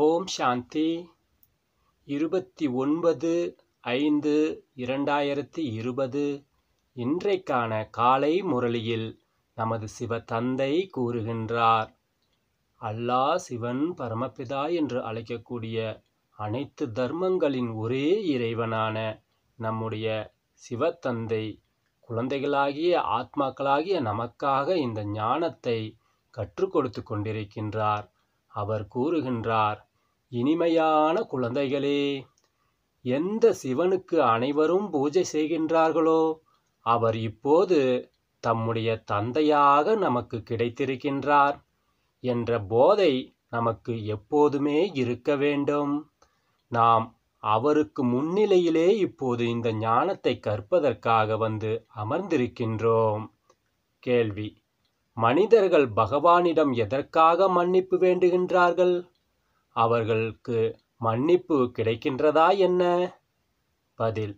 ஓம் சாந்தி இருபத்தி ஒன்பது ஐந்து இரண்டாயிரத்தி இருபது இன்றைக்கான காலை முரளியில் நமது சிவ தந்தை கூறுகின்றார் அல்லாஹ் சிவன் பரமபிதா என்று அழைக்கக்கூடிய அனைத்து தர்மங்களின் ஒரே இறைவனான நம்முடைய சிவத்தந்தை குழந்தைகளாகிய ஆத்மாக்களாகிய நமக்காக இந்த ஞானத்தை கற்றுக் கொடுத்து கொண்டிருக்கின்றார் அவர் கூறுகின்றார் இனிமையான குழந்தைகளே எந்த சிவனுக்கு அனைவரும் பூஜை செய்கின்றார்களோ அவர் இப்போது தம்முடைய தந்தையாக நமக்கு கிடைத்திருக்கின்றார் என்ற போதை நமக்கு எப்போதுமே இருக்க வேண்டும் நாம் அவருக்கு முன்னிலையிலே இப்போது இந்த ஞானத்தை கற்பதற்காக வந்து அமர்ந்திருக்கின்றோம் கேள்வி மனிதர்கள் பகவானிடம் எதற்காக மன்னிப்பு வேண்டுகின்றார்கள் அவர்களுக்கு மன்னிப்பு கிடைக்கின்றதா என்ன பதில்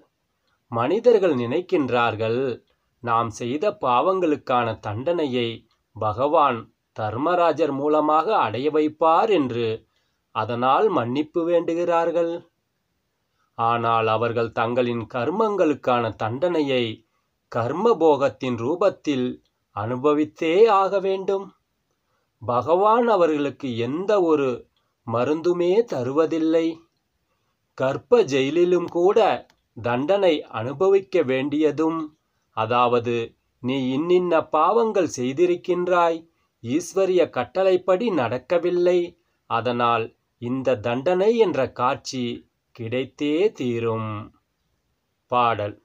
மனிதர்கள் நினைக்கின்றார்கள் நாம் செய்த பாவங்களுக்கான தண்டனையை பகவான் தர்மராஜர் மூலமாக அடைய வைப்பார் என்று அதனால் மன்னிப்பு வேண்டுகிறார்கள் ஆனால் அவர்கள் தங்களின் கர்மங்களுக்கான தண்டனையை கர்மபோகத்தின் ரூபத்தில் அனுபவித்தே ஆக வேண்டும் பகவான் அவர்களுக்கு எந்த ஒரு மருந்துமே தருவதில்லை கற்ப ஜெயிலிலும் கூட தண்டனை அனுபவிக்க வேண்டியதும் அதாவது நீ இன்னின்ன பாவங்கள் செய்திருக்கின்றாய் ஈஸ்வரிய கட்டளைப்படி நடக்கவில்லை அதனால் இந்த தண்டனை என்ற காட்சி கிடைத்தே தீரும் பாடல்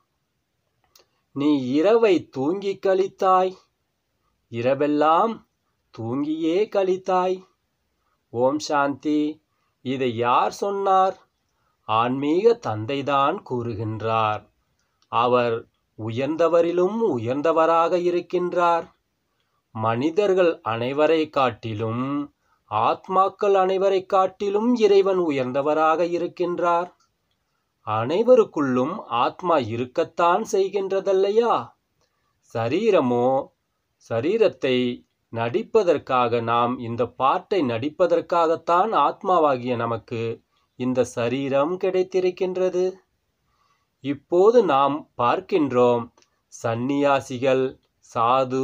நீ இரவை தூங்கி கழித்தாய் இரவெல்லாம் தூங்கியே கழித்தாய் ஓம் சாந்தி இதை யார் சொன்னார் ஆன்மீக தந்தைதான் கூறுகின்றார் அவர் உயர்ந்தவரிலும் உயர்ந்தவராக இருக்கின்றார் மனிதர்கள் அனைவரை காட்டிலும் ஆத்மாக்கள் அனைவரை காட்டிலும் இறைவன் உயர்ந்தவராக இருக்கின்றார் அனைவருக்குள்ளும் ஆத்மா இருக்கத்தான் செய்கின்றதல்லையா சரீரமோ சரீரத்தை நடிப்பதற்காக நாம் இந்த பாட்டை நடிப்பதற்காகத்தான் ஆத்மாவாகிய நமக்கு இந்த சரீரம் கிடைத்திருக்கின்றது இப்போது நாம் பார்க்கின்றோம் சந்நியாசிகள் சாது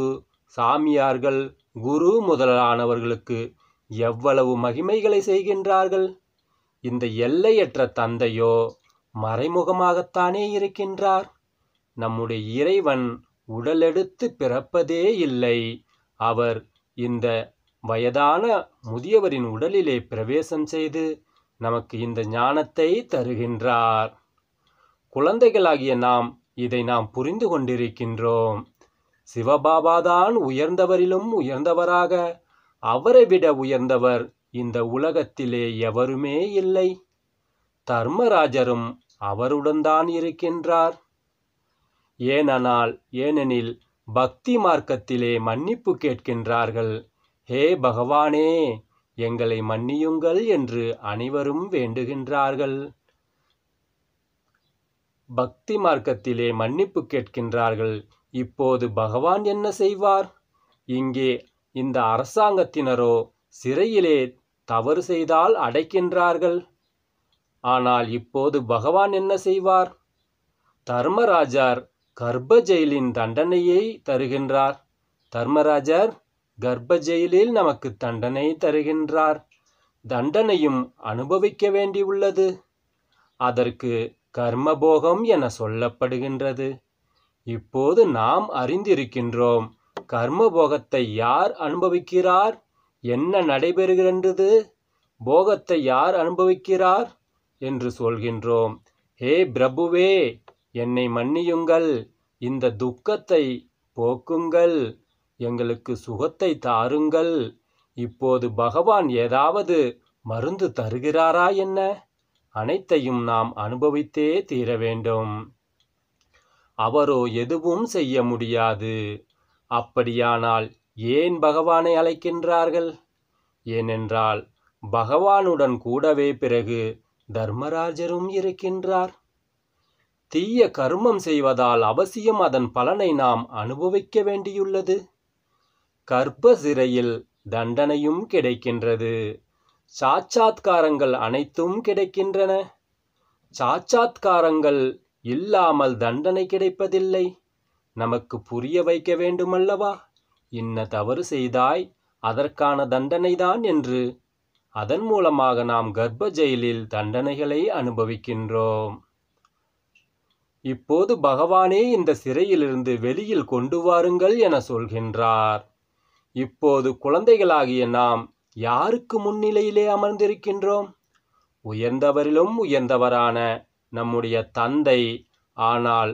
சாமியார்கள் குரு முதலானவர்களுக்கு எவ்வளவு மகிமைகளை செய்கின்றார்கள் இந்த எல்லையற்ற தந்தையோ மறைமுகமாகத்தானே இருக்கின்றார் நம்முடைய இறைவன் உடலெடுத்து பிறப்பதே இல்லை அவர் இந்த வயதான முதியவரின் உடலிலே பிரவேசம் செய்து நமக்கு இந்த ஞானத்தை தருகின்றார் குழந்தைகளாகிய நாம் இதை நாம் புரிந்து கொண்டிருக்கின்றோம் சிவபாபாதான் உயர்ந்தவரிலும் உயர்ந்தவராக அவரை விட உயர்ந்தவர் இந்த உலகத்திலே எவருமே இல்லை தர்மராஜரும் அவருடன் தான் இருக்கின்றார் ஏனனால் ஏனெனில் பக்தி மார்க்கத்திலே மன்னிப்பு கேட்கின்றார்கள் ஹே பகவானே எங்களை மன்னியுங்கள் என்று அனைவரும் வேண்டுகின்றார்கள் பக்தி மார்க்கத்திலே மன்னிப்பு கேட்கின்றார்கள் இப்போது பகவான் என்ன செய்வார் இங்கே இந்த அரசாங்கத்தினரோ சிறையிலே தவறு செய்தால் அடைக்கின்றார்கள் ஆனால் இப்போது பகவான் என்ன செய்வார் தர்மராஜார் கர்ப்ப ஜெயிலின் தண்டனையை தருகின்றார் தர்மராஜர் கர்ப்ப ஜெயிலில் நமக்கு தண்டனை தருகின்றார் தண்டனையும் அனுபவிக்க வேண்டியுள்ளது அதற்கு கர்மபோகம் என சொல்லப்படுகின்றது இப்போது நாம் அறிந்திருக்கின்றோம் கர்மபோகத்தை யார் அனுபவிக்கிறார் என்ன நடைபெறுகின்றது போகத்தை யார் அனுபவிக்கிறார் என்று சொல்கின்றோம் ஹே பிரபுவே என்னை மன்னியுங்கள் இந்த துக்கத்தை போக்குங்கள் எங்களுக்கு சுகத்தை தாருங்கள் இப்போது பகவான் ஏதாவது மருந்து தருகிறாரா என்ன அனைத்தையும் நாம் அனுபவித்தே தீர வேண்டும் அவரோ எதுவும் செய்ய முடியாது அப்படியானால் ஏன் பகவானை அழைக்கின்றார்கள் ஏனென்றால் பகவானுடன் கூடவே பிறகு தர்மராஜரும் இருக்கின்றார் தீய கர்மம் செய்வதால் அவசியம் அதன் பலனை நாம் அனுபவிக்க வேண்டியுள்ளது கர்ப்ப சிறையில் தண்டனையும் கிடைக்கின்றது சாட்சாத்காரங்கள் அனைத்தும் கிடைக்கின்றன சாட்சாத்காரங்கள் இல்லாமல் தண்டனை கிடைப்பதில்லை நமக்கு புரிய வைக்க வேண்டுமல்லவா இன்ன தவறு செய்தாய் அதற்கான தண்டனைதான் என்று அதன் மூலமாக நாம் கர்ப்ப ஜெயிலில் தண்டனைகளை அனுபவிக்கின்றோம் இப்போது பகவானே இந்த சிறையிலிருந்து வெளியில் கொண்டு வாருங்கள் என சொல்கின்றார் இப்போது குழந்தைகளாகிய நாம் யாருக்கு முன்னிலையிலே அமர்ந்திருக்கின்றோம் உயர்ந்தவரிலும் உயர்ந்தவரான நம்முடைய தந்தை ஆனால்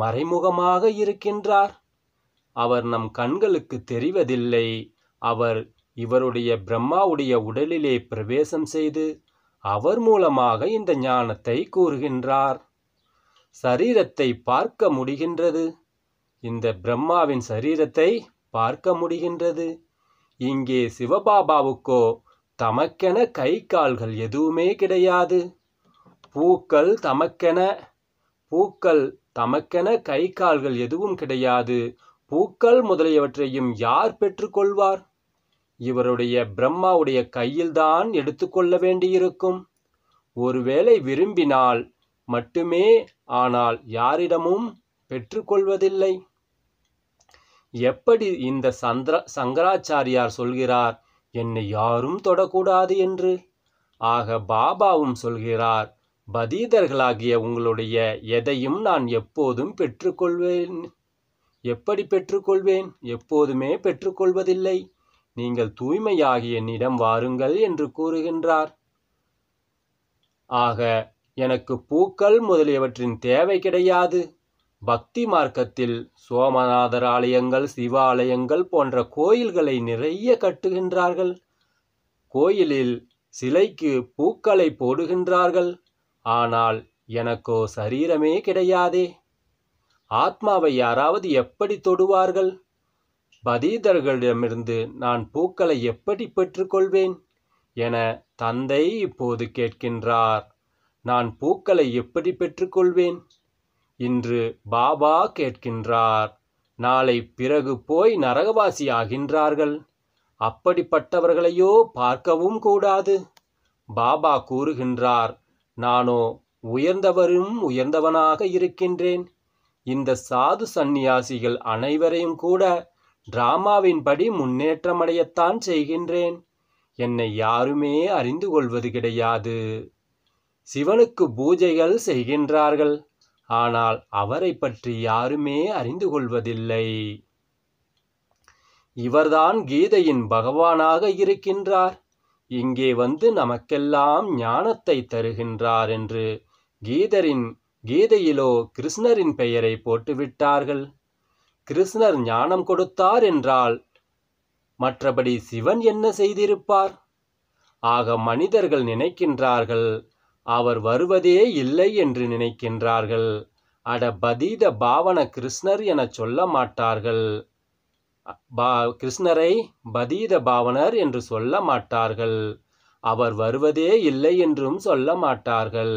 மறைமுகமாக இருக்கின்றார் அவர் நம் கண்களுக்கு தெரிவதில்லை அவர் இவருடைய பிரம்மாவுடைய உடலிலே பிரவேசம் செய்து அவர் மூலமாக இந்த ஞானத்தை கூறுகின்றார் சரீரத்தை பார்க்க முடிகின்றது இந்த பிரம்மாவின் சரீரத்தை பார்க்க முடிகின்றது இங்கே சிவபாபாவுக்கோ தமக்கென கை கால்கள் எதுவுமே கிடையாது பூக்கள் தமக்கென பூக்கள் தமக்கென கை கால்கள் எதுவும் கிடையாது பூக்கள் முதலியவற்றையும் யார் பெற்றுக்கொள்வார் இவருடைய பிரம்மாவுடைய கையில்தான் எடுத்துக்கொள்ள வேண்டியிருக்கும் ஒருவேளை விரும்பினால் மட்டுமே ஆனால் யாரிடமும் பெற்றுக்கொள்வதில்லை எப்படி இந்த சந்திர சங்கராச்சாரியார் சொல்கிறார் என்னை யாரும் தொடக்கூடாது என்று ஆக பாபாவும் சொல்கிறார் பதீதர்களாகிய உங்களுடைய எதையும் நான் எப்போதும் பெற்றுக்கொள்வேன் எப்படி பெற்றுக்கொள்வேன் எப்போதுமே பெற்றுக்கொள்வதில்லை நீங்கள் தூய்மையாகிய என்னிடம் வாருங்கள் என்று கூறுகின்றார் ஆக எனக்கு பூக்கள் முதலியவற்றின் தேவை கிடையாது பக்தி மார்க்கத்தில் சோமநாதர் ஆலயங்கள் சிவாலயங்கள் போன்ற கோயில்களை நிறைய கட்டுகின்றார்கள் கோயிலில் சிலைக்கு பூக்களை போடுகின்றார்கள் ஆனால் எனக்கோ சரீரமே கிடையாதே ஆத்மாவை யாராவது எப்படி தொடுவார்கள் பதீதர்களிடமிருந்து நான் பூக்களை எப்படி பெற்றுக்கொள்வேன் என தந்தை இப்போது கேட்கின்றார் நான் பூக்களை எப்படி பெற்றுக்கொள்வேன் இன்று பாபா கேட்கின்றார் நாளை பிறகு போய் நரகவாசி ஆகின்றார்கள் அப்படிப்பட்டவர்களையோ பார்க்கவும் கூடாது பாபா கூறுகின்றார் நானோ உயர்ந்தவரும் உயர்ந்தவனாக இருக்கின்றேன் இந்த சாது சந்நியாசிகள் அனைவரையும் கூட டிராமாவின்படி முன்னேற்றமடையத்தான் செய்கின்றேன் என்னை யாருமே அறிந்து கொள்வது கிடையாது சிவனுக்கு பூஜைகள் செய்கின்றார்கள் ஆனால் அவரை பற்றி யாருமே அறிந்து கொள்வதில்லை இவர்தான் கீதையின் பகவானாக இருக்கின்றார் இங்கே வந்து நமக்கெல்லாம் ஞானத்தை தருகின்றார் என்று கீதரின் கீதையிலோ கிருஷ்ணரின் பெயரை போட்டுவிட்டார்கள் கிருஷ்ணர் ஞானம் கொடுத்தார் என்றால் மற்றபடி சிவன் என்ன செய்திருப்பார் ஆக மனிதர்கள் நினைக்கின்றார்கள் அவர் வருவதே இல்லை என்று நினைக்கின்றார்கள் அட பதீத பாவன கிருஷ்ணர் என சொல்ல மாட்டார்கள் பா கிருஷ்ணரை பதீத பாவனர் என்று சொல்ல மாட்டார்கள் அவர் வருவதே இல்லை என்றும் சொல்ல மாட்டார்கள்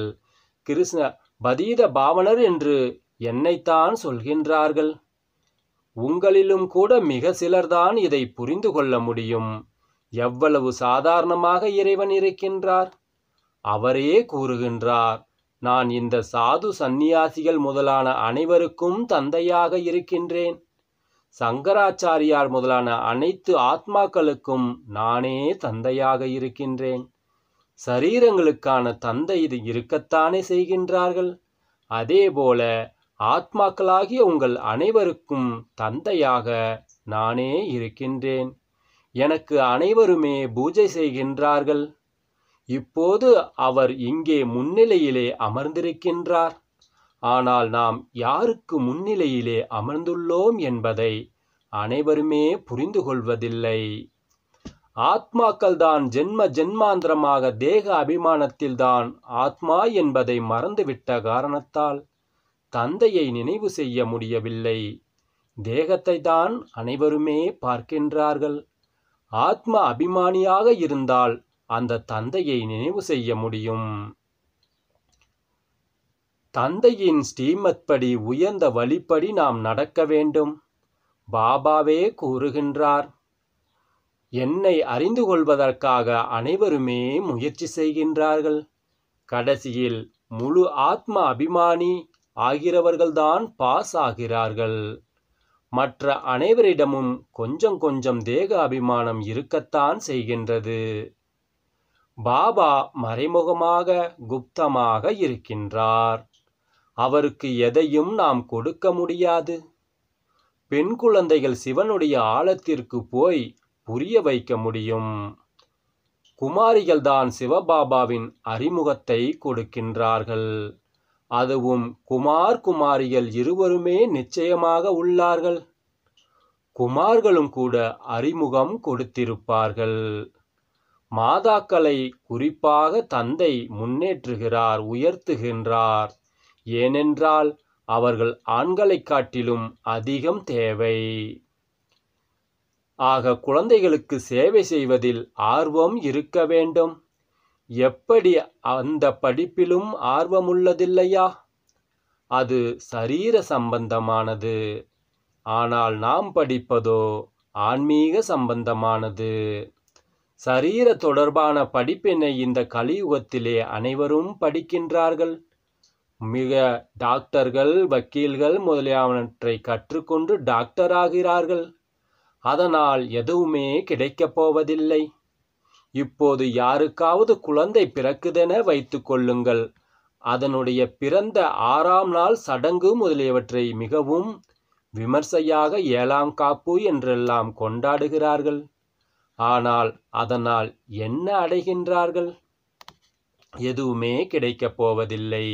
கிருஷ்ண பதீத பாவனர் என்று என்னைத்தான் சொல்கின்றார்கள் உங்களிலும் கூட மிக சிலர்தான் இதை புரிந்து கொள்ள முடியும் எவ்வளவு சாதாரணமாக இறைவன் இருக்கின்றார் அவரே கூறுகின்றார் நான் இந்த சாது சந்நியாசிகள் முதலான அனைவருக்கும் தந்தையாக இருக்கின்றேன் சங்கராச்சாரியார் முதலான அனைத்து ஆத்மாக்களுக்கும் நானே தந்தையாக இருக்கின்றேன் சரீரங்களுக்கான தந்தை இது இருக்கத்தானே செய்கின்றார்கள் அதேபோல ஆத்மாக்களாகிய உங்கள் அனைவருக்கும் தந்தையாக நானே இருக்கின்றேன் எனக்கு அனைவருமே பூஜை செய்கின்றார்கள் இப்போது அவர் இங்கே முன்னிலையிலே அமர்ந்திருக்கின்றார் ஆனால் நாம் யாருக்கு முன்னிலையிலே அமர்ந்துள்ளோம் என்பதை அனைவருமே புரிந்து கொள்வதில்லை ஆத்மாக்கள்தான் ஜென்ம ஜென்மாந்திரமாக தேக அபிமானத்தில்தான் ஆத்மா என்பதை மறந்துவிட்ட காரணத்தால் தந்தையை நினைவு செய்ய முடியவில்லை தேகத்தை தான் அனைவருமே பார்க்கின்றார்கள் ஆத்ம அபிமானியாக இருந்தால் அந்த தந்தையை நினைவு செய்ய முடியும் தந்தையின் படி உயர்ந்த வழிப்படி நாம் நடக்க வேண்டும் பாபாவே கூறுகின்றார் என்னை அறிந்து கொள்வதற்காக அனைவருமே முயற்சி செய்கின்றார்கள் கடைசியில் முழு ஆத்ம அபிமானி ஆகிறவர்கள்தான் பாஸ் ஆகிறார்கள் மற்ற அனைவரிடமும் கொஞ்சம் கொஞ்சம் தேக அபிமானம் இருக்கத்தான் செய்கின்றது பாபா மறைமுகமாக குப்தமாக இருக்கின்றார் அவருக்கு எதையும் நாம் கொடுக்க முடியாது பெண் குழந்தைகள் சிவனுடைய ஆழத்திற்கு போய் புரிய வைக்க முடியும் குமாரிகள்தான் சிவபாபாவின் அறிமுகத்தை கொடுக்கின்றார்கள் அதுவும் குமார் குமாரிகள் இருவருமே நிச்சயமாக உள்ளார்கள் குமார்களும் கூட அறிமுகம் கொடுத்திருப்பார்கள் மாதாக்களை குறிப்பாக தந்தை முன்னேற்றுகிறார் உயர்த்துகின்றார் ஏனென்றால் அவர்கள் ஆண்களைக் காட்டிலும் அதிகம் தேவை ஆக குழந்தைகளுக்கு சேவை செய்வதில் ஆர்வம் இருக்க வேண்டும் எப்படி அந்த படிப்பிலும் ஆர்வமுள்ளதில்லையா அது சரீர சம்பந்தமானது ஆனால் நாம் படிப்பதோ ஆன்மீக சம்பந்தமானது சரீர தொடர்பான படிப்பினை இந்த கலியுகத்திலே அனைவரும் படிக்கின்றார்கள் மிக டாக்டர்கள் வக்கீல்கள் முதலியவற்றை கற்றுக்கொண்டு டாக்டர் ஆகிறார்கள் அதனால் எதுவுமே கிடைக்கப் போவதில்லை இப்போது யாருக்காவது குழந்தை பிறக்குதென வைத்து கொள்ளுங்கள் அதனுடைய பிறந்த ஆறாம் நாள் சடங்கு முதலியவற்றை மிகவும் விமர்சையாக ஏழாம் காப்பு என்றெல்லாம் கொண்டாடுகிறார்கள் ஆனால் அதனால் என்ன அடைகின்றார்கள் எதுவுமே கிடைக்கப் போவதில்லை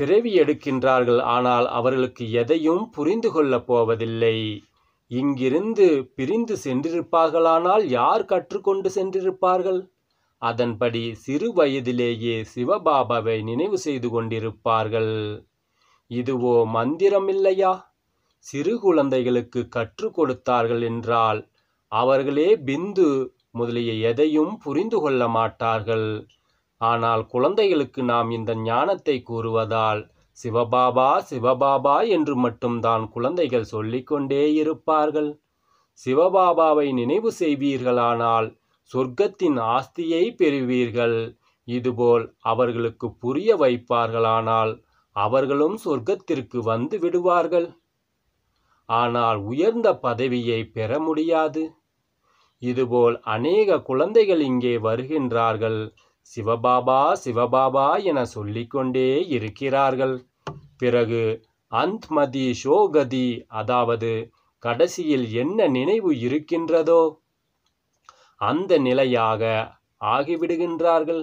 பிறவி எடுக்கின்றார்கள் ஆனால் அவர்களுக்கு எதையும் புரிந்து கொள்ளப் போவதில்லை இங்கிருந்து பிரிந்து சென்றிருப்பார்களானால் யார் கற்றுக்கொண்டு சென்றிருப்பார்கள் அதன்படி சிறு வயதிலேயே சிவபாபாவை நினைவு செய்து கொண்டிருப்பார்கள் இதுவோ மந்திரமில்லையா சிறு குழந்தைகளுக்கு கற்றுக் கொடுத்தார்கள் என்றால் அவர்களே பிந்து முதலிய எதையும் புரிந்து கொள்ள மாட்டார்கள் ஆனால் குழந்தைகளுக்கு நாம் இந்த ஞானத்தை கூறுவதால் சிவபாபா சிவபாபா என்று மட்டும்தான் குழந்தைகள் சொல்லிக்கொண்டே இருப்பார்கள் சிவபாபாவை நினைவு செய்வீர்களானால் சொர்க்கத்தின் ஆஸ்தியை பெறுவீர்கள் இதுபோல் அவர்களுக்கு புரிய வைப்பார்களானால் அவர்களும் சொர்க்கத்திற்கு வந்து விடுவார்கள் ஆனால் உயர்ந்த பதவியை பெற முடியாது இதுபோல் அநேக குழந்தைகள் இங்கே வருகின்றார்கள் சிவபாபா சிவபாபா என சொல்லிக்கொண்டே இருக்கிறார்கள் பிறகு அந்த்மதி ஷோகதி அதாவது கடைசியில் என்ன நினைவு இருக்கின்றதோ அந்த நிலையாக ஆகிவிடுகின்றார்கள்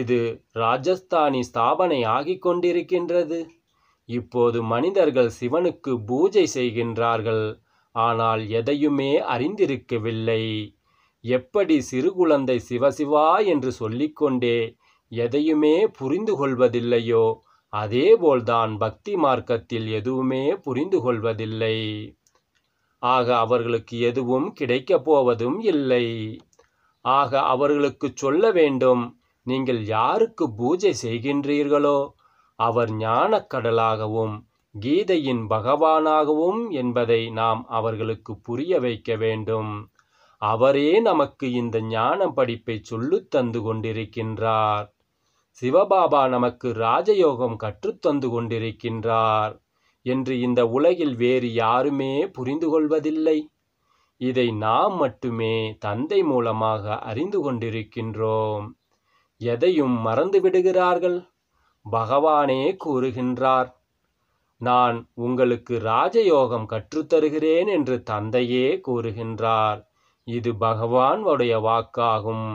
இது ராஜஸ்தானி ஸ்தாபனை ஆகிக்கொண்டிருக்கின்றது கொண்டிருக்கின்றது இப்போது மனிதர்கள் சிவனுக்கு பூஜை செய்கின்றார்கள் ஆனால் எதையுமே அறிந்திருக்கவில்லை எப்படி சிறு குழந்தை சிவசிவா என்று சொல்லிக்கொண்டே எதையுமே புரிந்து கொள்வதில்லையோ அதேபோல்தான் பக்தி மார்க்கத்தில் எதுவுமே புரிந்து கொள்வதில்லை ஆக அவர்களுக்கு எதுவும் கிடைக்கப் போவதும் இல்லை ஆக அவர்களுக்கு சொல்ல வேண்டும் நீங்கள் யாருக்கு பூஜை செய்கின்றீர்களோ அவர் ஞானக்கடலாகவும் கீதையின் பகவானாகவும் என்பதை நாம் அவர்களுக்கு புரிய வைக்க வேண்டும் அவரே நமக்கு இந்த ஞான படிப்பை சொல்லு தந்து கொண்டிருக்கின்றார் சிவபாபா நமக்கு ராஜயோகம் கற்றுத்தந்து கொண்டிருக்கின்றார் என்று இந்த உலகில் வேறு யாருமே புரிந்து கொள்வதில்லை இதை நாம் மட்டுமே தந்தை மூலமாக அறிந்து கொண்டிருக்கின்றோம் எதையும் மறந்து விடுகிறார்கள் பகவானே கூறுகின்றார் நான் உங்களுக்கு ராஜயோகம் கற்றுத்தருகிறேன் என்று தந்தையே கூறுகின்றார் இது பகவானுடைய வாக்காகும்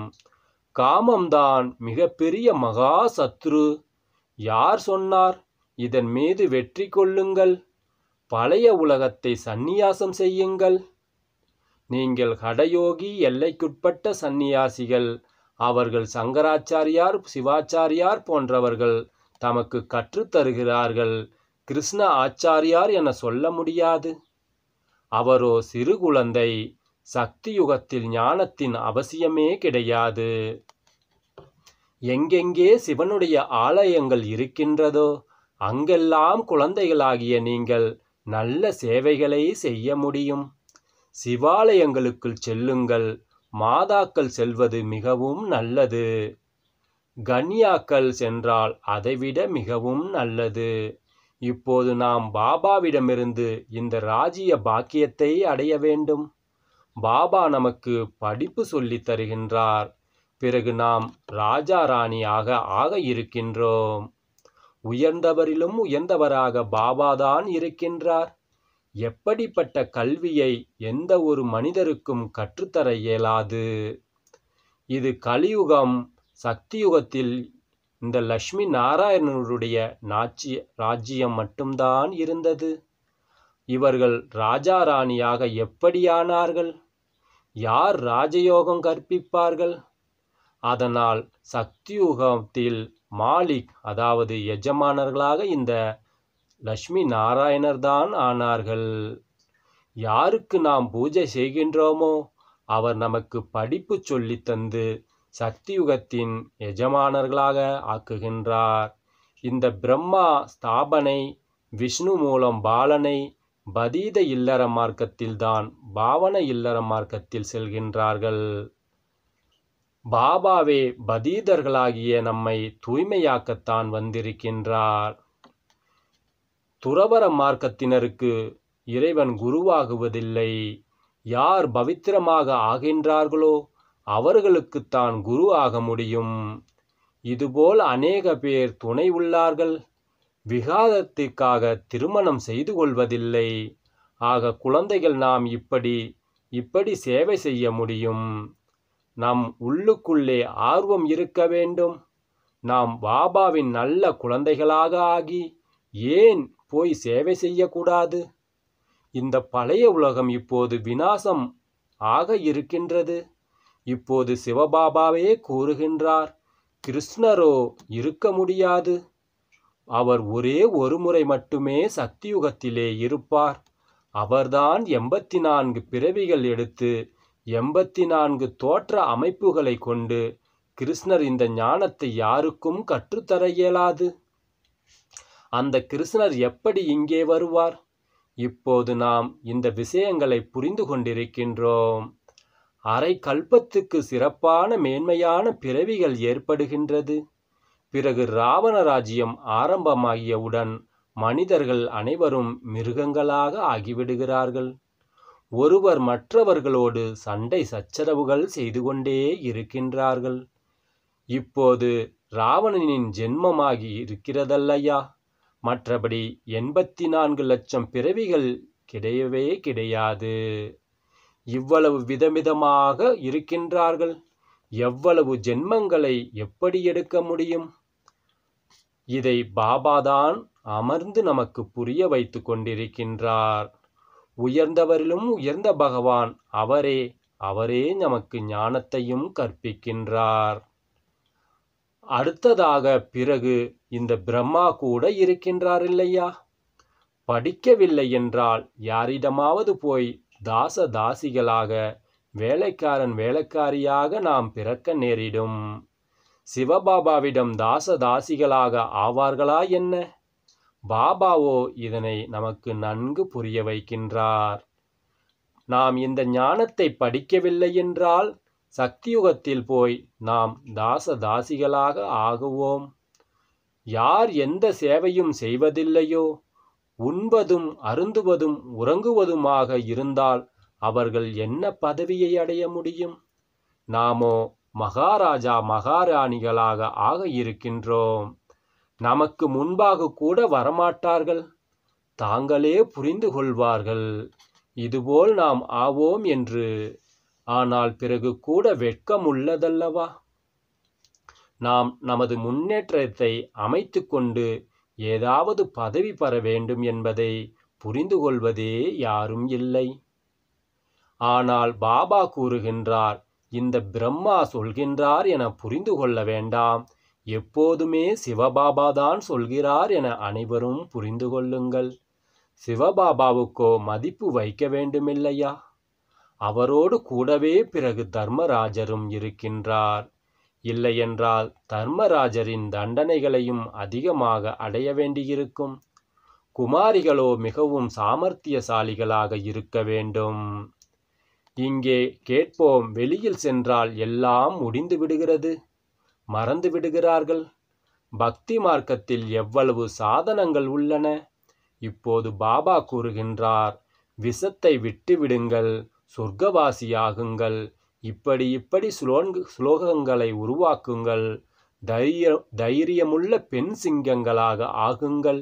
காமம்தான் மிகப்பெரிய மகா சத்ரு யார் சொன்னார் இதன் மீது வெற்றி கொள்ளுங்கள் பழைய உலகத்தை சந்நியாசம் செய்யுங்கள் நீங்கள் கடயோகி எல்லைக்குட்பட்ட சந்நியாசிகள் அவர்கள் சங்கராச்சாரியார் சிவாச்சாரியார் போன்றவர்கள் தமக்கு கற்றுத்தருகிறார்கள் கிருஷ்ண ஆச்சாரியார் என சொல்ல முடியாது அவரோ சிறு குழந்தை சக்தியுகத்தில் ஞானத்தின் அவசியமே கிடையாது எங்கெங்கே சிவனுடைய ஆலயங்கள் இருக்கின்றதோ அங்கெல்லாம் குழந்தைகளாகிய நீங்கள் நல்ல சேவைகளை செய்ய முடியும் சிவாலயங்களுக்குள் செல்லுங்கள் மாதாக்கள் செல்வது மிகவும் நல்லது கன்யாக்கள் சென்றால் அதைவிட மிகவும் நல்லது இப்போது நாம் பாபாவிடமிருந்து இந்த ராஜ்ய பாக்கியத்தை அடைய வேண்டும் பாபா நமக்கு படிப்பு சொல்லித் தருகின்றார் பிறகு நாம் ராஜா ராணியாக ஆக இருக்கின்றோம் உயர்ந்தவரிலும் உயர்ந்தவராக பாபாதான் இருக்கின்றார் எப்படிப்பட்ட கல்வியை எந்த ஒரு மனிதருக்கும் கற்றுத்தர இயலாது இது கலியுகம் சக்தி யுகத்தில் இந்த லக்ஷ்மி நாராயணனுடைய நாச்சிய ராஜ்யம் மட்டும்தான் இருந்தது இவர்கள் ராஜா ராணியாக எப்படியானார்கள் யார் ராஜயோகம் கற்பிப்பார்கள் அதனால் சக்தியுகத்தில் மாலிக் அதாவது எஜமானர்களாக இந்த லக்ஷ்மி நாராயணர் தான் ஆனார்கள் யாருக்கு நாம் பூஜை செய்கின்றோமோ அவர் நமக்கு படிப்பு சொல்லி தந்து சக்தி யுகத்தின் எஜமானர்களாக ஆக்குகின்றார் இந்த பிரம்மா ஸ்தாபனை விஷ்ணு மூலம் பாலனை பதீத இல்லற மார்க்கத்தில்தான் பாவன இல்லற மார்க்கத்தில் செல்கின்றார்கள் பாபாவே பதீதர்களாகிய நம்மை தூய்மையாக்கத்தான் வந்திருக்கின்றார் துறவர மார்க்கத்தினருக்கு இறைவன் குருவாகுவதில்லை யார் பவித்திரமாக ஆகின்றார்களோ அவர்களுக்குத்தான் குரு ஆக முடியும் இதுபோல் அநேக பேர் துணை உள்ளார்கள் விகாதத்திற்காக திருமணம் செய்து கொள்வதில்லை ஆக குழந்தைகள் நாம் இப்படி இப்படி சேவை செய்ய முடியும் நம் உள்ளுக்குள்ளே ஆர்வம் இருக்க வேண்டும் நாம் பாபாவின் நல்ல குழந்தைகளாக ஆகி ஏன் போய் சேவை செய்யக்கூடாது இந்த பழைய உலகம் இப்போது வினாசம் ஆக இருக்கின்றது இப்போது சிவபாபாவே கூறுகின்றார் கிருஷ்ணரோ இருக்க முடியாது அவர் ஒரே ஒரு முறை மட்டுமே சக்தியுகத்திலே இருப்பார் அவர்தான் எண்பத்தி நான்கு பிறவிகள் எடுத்து எண்பத்தி நான்கு தோற்ற அமைப்புகளை கொண்டு கிருஷ்ணர் இந்த ஞானத்தை யாருக்கும் கற்றுத்தர இயலாது அந்த கிருஷ்ணர் எப்படி இங்கே வருவார் இப்போது நாம் இந்த விஷயங்களை புரிந்து கொண்டிருக்கின்றோம் அரை கல்பத்துக்கு சிறப்பான மேன்மையான பிறவிகள் ஏற்படுகின்றது பிறகு இராவண ராஜ்யம் ஆரம்பமாகியவுடன் மனிதர்கள் அனைவரும் மிருகங்களாக ஆகிவிடுகிறார்கள் ஒருவர் மற்றவர்களோடு சண்டை சச்சரவுகள் செய்து கொண்டே இருக்கின்றார்கள் இப்போது ராவணனின் ஜென்மமாகி இருக்கிறதல்லையா மற்றபடி எண்பத்தி நான்கு லட்சம் பிறவிகள் கிடையவே கிடையாது இவ்வளவு விதவிதமாக இருக்கின்றார்கள் எவ்வளவு ஜென்மங்களை எப்படி எடுக்க முடியும் இதை பாபாதான் அமர்ந்து நமக்கு புரிய வைத்து கொண்டிருக்கின்றார் உயர்ந்தவரிலும் உயர்ந்த பகவான் அவரே அவரே நமக்கு ஞானத்தையும் கற்பிக்கின்றார் அடுத்ததாக பிறகு இந்த பிரம்மா கூட இருக்கின்றார் இல்லையா படிக்கவில்லை என்றால் யாரிடமாவது போய் தாச தாசிகளாக வேலைக்காரன் வேலைக்காரியாக நாம் பிறக்க நேரிடும் சிவபாபாவிடம் தாச தாசிகளாக ஆவார்களா என்ன பாபாவோ இதனை நமக்கு நன்கு புரிய வைக்கின்றார் நாம் இந்த ஞானத்தை படிக்கவில்லை என்றால் சக்தியுகத்தில் போய் நாம் தாச தாசிகளாக ஆகுவோம் யார் எந்த சேவையும் செய்வதில்லையோ உண்பதும் அருந்துவதும் உறங்குவதுமாக இருந்தால் அவர்கள் என்ன பதவியை அடைய முடியும் நாமோ மகாராஜா மகாராணிகளாக ஆக இருக்கின்றோம் நமக்கு முன்பாக கூட வரமாட்டார்கள் தாங்களே புரிந்து கொள்வார்கள் இதுபோல் நாம் ஆவோம் என்று ஆனால் பிறகு கூட வெட்கம் உள்ளதல்லவா நாம் நமது முன்னேற்றத்தை அமைத்து கொண்டு ஏதாவது பதவி பெற வேண்டும் என்பதை புரிந்து கொள்வதே யாரும் இல்லை ஆனால் பாபா கூறுகின்றார் இந்த பிரம்மா சொல்கின்றார் என புரிந்து கொள்ள வேண்டாம் எப்போதுமே சிவபாபா தான் சொல்கிறார் என அனைவரும் புரிந்து கொள்ளுங்கள் சிவபாபாவுக்கோ மதிப்பு வைக்க வேண்டுமில்லையா அவரோடு கூடவே பிறகு தர்மராஜரும் இருக்கின்றார் இல்லையென்றால் தர்மராஜரின் தண்டனைகளையும் அதிகமாக அடைய வேண்டியிருக்கும் குமாரிகளோ மிகவும் சாமர்த்தியசாலிகளாக இருக்க வேண்டும் இங்கே கேட்போம் வெளியில் சென்றால் எல்லாம் முடிந்து விடுகிறது மறந்து விடுகிறார்கள் பக்தி மார்க்கத்தில் எவ்வளவு சாதனங்கள் உள்ளன இப்போது பாபா கூறுகின்றார் விஷத்தை விட்டுவிடுங்கள் சொர்க்கவாசியாகுங்கள் இப்படி இப்படி சுலோன்கு சுலோகங்களை உருவாக்குங்கள் தைரிய தைரியமுள்ள பெண் சிங்கங்களாக ஆகுங்கள்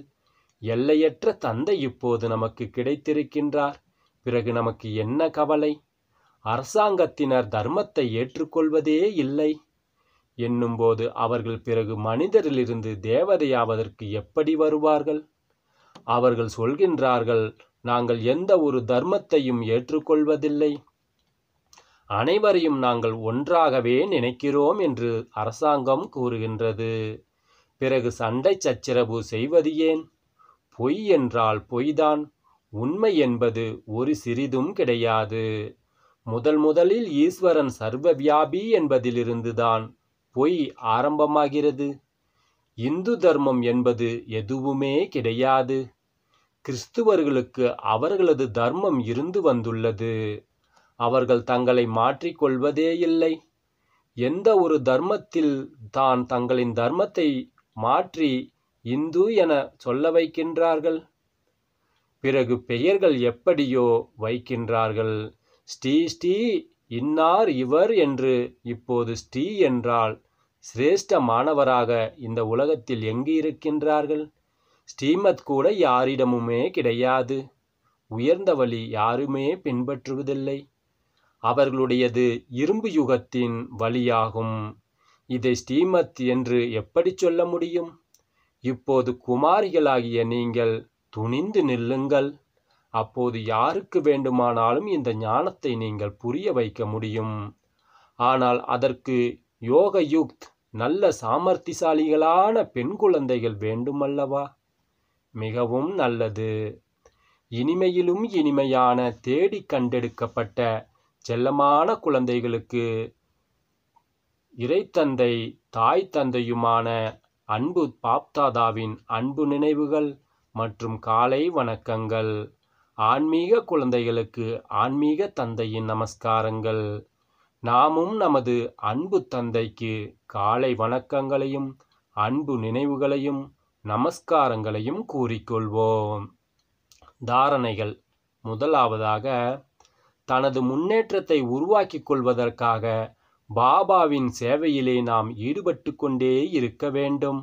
எல்லையற்ற தந்தை இப்போது நமக்கு கிடைத்திருக்கின்றார் பிறகு நமக்கு என்ன கவலை அரசாங்கத்தினர் தர்மத்தை ஏற்றுக்கொள்வதே இல்லை என்னும்போது அவர்கள் பிறகு மனிதரிலிருந்து தேவதையாவதற்கு எப்படி வருவார்கள் அவர்கள் சொல்கின்றார்கள் நாங்கள் எந்த ஒரு தர்மத்தையும் ஏற்றுக்கொள்வதில்லை அனைவரையும் நாங்கள் ஒன்றாகவே நினைக்கிறோம் என்று அரசாங்கம் கூறுகின்றது பிறகு சண்டை சச்சரவு செய்வது ஏன் பொய் என்றால் பொய்தான் உண்மை என்பது ஒரு சிறிதும் கிடையாது முதல் முதலில் ஈஸ்வரன் சர்வ வியாபி என்பதிலிருந்துதான் பொய் ஆரம்பமாகிறது இந்து தர்மம் என்பது எதுவுமே கிடையாது கிறிஸ்துவர்களுக்கு அவர்களது தர்மம் இருந்து வந்துள்ளது அவர்கள் தங்களை மாற்றிக்கொள்வதே இல்லை எந்த ஒரு தர்மத்தில் தான் தங்களின் தர்மத்தை மாற்றி இந்து என சொல்ல வைக்கின்றார்கள் பிறகு பெயர்கள் எப்படியோ வைக்கின்றார்கள் ஸ்ரீ ஸ்ரீ இன்னார் இவர் என்று இப்போது ஸ்ரீ என்றால் சிரேஷ்ட மாணவராக இந்த உலகத்தில் எங்கு இருக்கின்றார்கள் ஸ்ரீமத் கூட யாரிடமுமே கிடையாது உயர்ந்த வழி யாருமே பின்பற்றுவதில்லை அவர்களுடையது இரும்பு யுகத்தின் வழியாகும் இதை ஸ்ரீமத் என்று எப்படி சொல்ல முடியும் இப்போது குமாரிகளாகிய நீங்கள் துணிந்து நில்லுங்கள் அப்போது யாருக்கு வேண்டுமானாலும் இந்த ஞானத்தை நீங்கள் புரிய வைக்க முடியும் ஆனால் அதற்கு யோக யுக்த் நல்ல சாமர்த்திசாலிகளான பெண் குழந்தைகள் வேண்டுமல்லவா மிகவும் நல்லது இனிமையிலும் இனிமையான தேடி கண்டெடுக்கப்பட்ட செல்லமான குழந்தைகளுக்கு இறைத்தந்தை தாய் தந்தையுமான அன்பு பாப்தாதாவின் அன்பு நினைவுகள் மற்றும் காலை வணக்கங்கள் ஆன்மீக குழந்தைகளுக்கு ஆன்மீக தந்தையின் நமஸ்காரங்கள் நாமும் நமது அன்பு தந்தைக்கு காலை வணக்கங்களையும் அன்பு நினைவுகளையும் நமஸ்காரங்களையும் கூறிக்கொள்வோம் தாரணைகள் முதலாவதாக தனது முன்னேற்றத்தை உருவாக்கிக் கொள்வதற்காக பாபாவின் சேவையிலே நாம் ஈடுபட்டு கொண்டே இருக்க வேண்டும்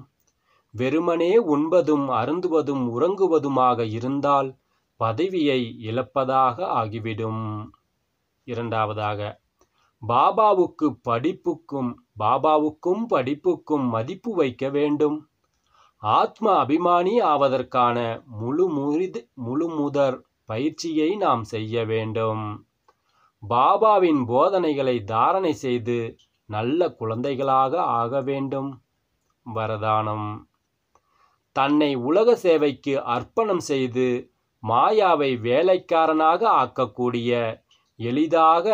வெறுமனே உண்பதும் அருந்துவதும் உறங்குவதுமாக இருந்தால் பதவியை இழப்பதாக ஆகிவிடும் இரண்டாவதாக பாபாவுக்கு படிப்புக்கும் பாபாவுக்கும் படிப்புக்கும் மதிப்பு வைக்க வேண்டும் ஆத்ம அபிமானி ஆவதற்கான முழு முறிது முழுமுதற் பயிற்சியை நாம் செய்ய வேண்டும் பாபாவின் போதனைகளை தாரணை செய்து நல்ல குழந்தைகளாக ஆக வேண்டும் வரதானம் தன்னை உலக சேவைக்கு அர்ப்பணம் செய்து மாயாவை வேலைக்காரனாக ஆக்கக்கூடிய எளிதாக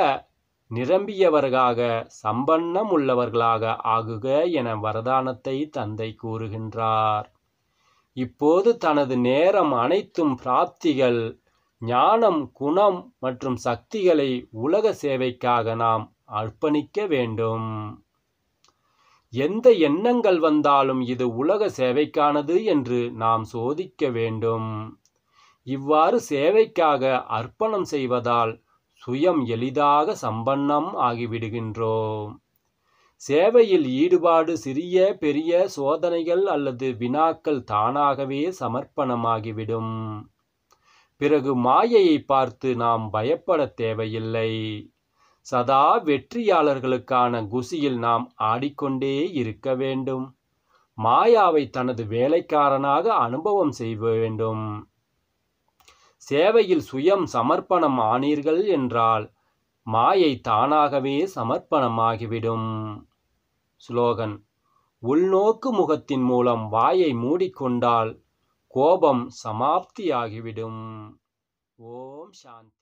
நிரம்பியவர்களாக சம்பன்னம் உள்ளவர்களாக ஆகுக என வரதானத்தை தந்தை கூறுகின்றார் இப்போது தனது நேரம் அனைத்தும் பிராப்திகள் ஞானம் குணம் மற்றும் சக்திகளை உலக சேவைக்காக நாம் அர்ப்பணிக்க வேண்டும் எந்த எண்ணங்கள் வந்தாலும் இது உலக சேவைக்கானது என்று நாம் சோதிக்க வேண்டும் இவ்வாறு சேவைக்காக அர்ப்பணம் செய்வதால் சுயம் எளிதாக சம்பன்னம் ஆகிவிடுகின்றோம் சேவையில் ஈடுபாடு சிறிய பெரிய சோதனைகள் அல்லது வினாக்கள் தானாகவே சமர்ப்பணமாகிவிடும் பிறகு மாயையை பார்த்து நாம் பயப்பட தேவையில்லை சதா வெற்றியாளர்களுக்கான குசியில் நாம் ஆடிக்கொண்டே இருக்க வேண்டும் மாயாவை தனது வேலைக்காரனாக அனுபவம் செய்ய வேண்டும் சேவையில் சுயம் சமர்ப்பணம் ஆனீர்கள் என்றால் மாயை தானாகவே சமர்ப்பணமாகிவிடும் ஸ்லோகன் உள்நோக்கு முகத்தின் மூலம் வாயை மூடிக்கொண்டால் கோபம் சமாப்தியாகிவிடும் ஓம் சாந்தி